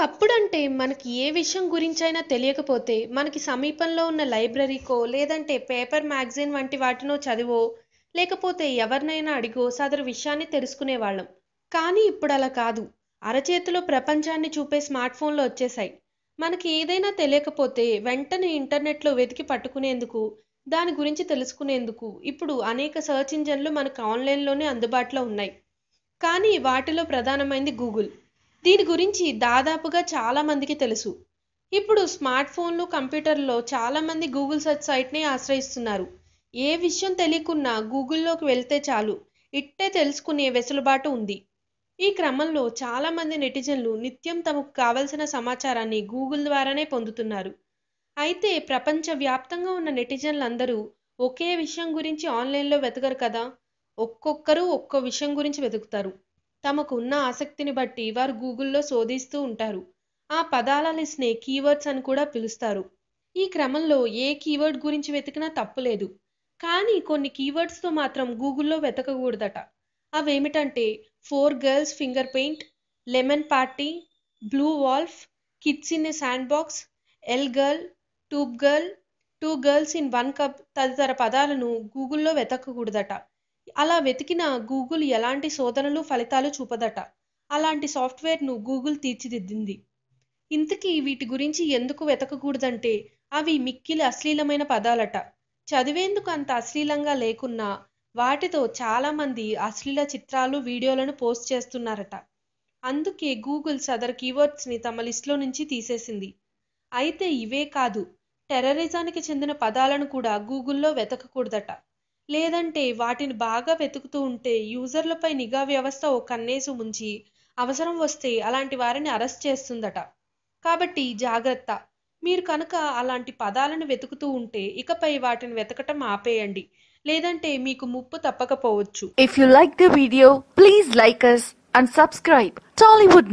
ఒకప్పుడంటే మనకి ఏ విషయం గురించైనా తెలియకపోతే మనకి సమీపంలో ఉన్న లైబ్రరీకో లేదంటే పేపర్ మ్యాగజైన్ వంటి వాటినో చదివో లేకపోతే ఎవరినైనా అడిగో సదరు విషయాన్ని తెలుసుకునేవాళ్ళం కానీ ఇప్పుడు అలా కాదు అరచేతిలో ప్రపంచాన్ని చూపే స్మార్ట్ ఫోన్లు వచ్చేసాయి మనకి ఏదైనా తెలియకపోతే వెంటనే ఇంటర్నెట్లో వెతికి పట్టుకునేందుకు దాని గురించి తెలుసుకునేందుకు ఇప్పుడు అనేక సర్చ్ ఇంజన్లు మనకు ఆన్లైన్లోనే అందుబాటులో ఉన్నాయి కానీ వాటిలో ప్రధానమైంది గూగుల్ దీని గురించి దాదాపుగా చాలామందికి తెలుసు ఇప్పుడు స్మార్ట్ ఫోన్లు కంప్యూటర్లో చాలామంది గూగుల్ సెర్చ్ సైట్నే ఆశ్రయిస్తున్నారు ఏ విషయం తెలియకున్నా గూగుల్లోకి వెళ్తే చాలు ఇట్టే తెలుసుకునే వెసులుబాటు ఉంది ఈ క్రమంలో చాలామంది నెటిజన్లు నిత్యం తమకు కావలసిన సమాచారాన్ని గూగుల్ ద్వారానే పొందుతున్నారు అయితే ప్రపంచవ్యాప్తంగా ఉన్న నెటిజన్లందరూ ఒకే విషయం గురించి ఆన్లైన్లో వెతకరు కదా ఒక్కొక్కరు ఒక్కో విషయం గురించి వెతుకుతారు తమకు ఉన్న ఆసక్తిని బట్టి వారు గూగుల్లో శోధిస్తూ ఉంటారు ఆ పదాల లిస్ట్నే కీవర్డ్స్ అని కూడా పిలుస్తారు ఈ క్రమంలో ఏ కీవర్డ్ గురించి వెతికినా తప్పులేదు కానీ కొన్ని కీవర్డ్స్తో మాత్రం గూగుల్లో వెతకకూడదట అవేమిటంటే four girls finger paint lemon party blue whale kids in a sandbox L girl tube girl two girls in one cup తదితర పదాలను గూగుల్లో వెతకకూడదట అలా వెతికిన గూగుల్ ఎలాంటి శోధనలు ఫలితాలు చూపదట అలాంటి సాఫ్ట్వేర్ను గూగుల్ తీర్చిదిద్దింది ఇంతకీ వీటి గురించి ఎందుకు వెతకకూడదంటే అవి మిక్కిలి అశ్లీలమైన పదాలట చదివేందుకు అంత అశ్లీలంగా లేకున్నా వాటితో చాలామంది అశ్లీల చిత్రాలు వీడియోలను పోస్ట్ చేస్తున్నారట అందుకే గూగుల్ సదర్ కీవర్డ్స్ని తమ లిస్ట్లో నుంచి తీసేసింది అయితే ఇవే కాదు టెర్రరిజానికి చెందిన పదాలను కూడా గూగుల్లో వెతకకూడదట లేదంటే వాటిని బాగా వెతుకుతూ ఉంటే యూజర్లపై నిఘా వ్యవస్థ ఓ కన్నేసి ముంచి అవసరం వస్తే అలాంటి వారిని అరెస్ట్ చేస్తుందట కాబట్టి జాగ్రత్త మీరు కనుక అలాంటి పదాలను వెతుకుతూ ఉంటే ఇకపై వాటిని వెతకటం ఆపేయండి లేదంటే మీకు ముప్పు తప్పకపోవచ్చు if you like the video please like us and subscribe Tollywood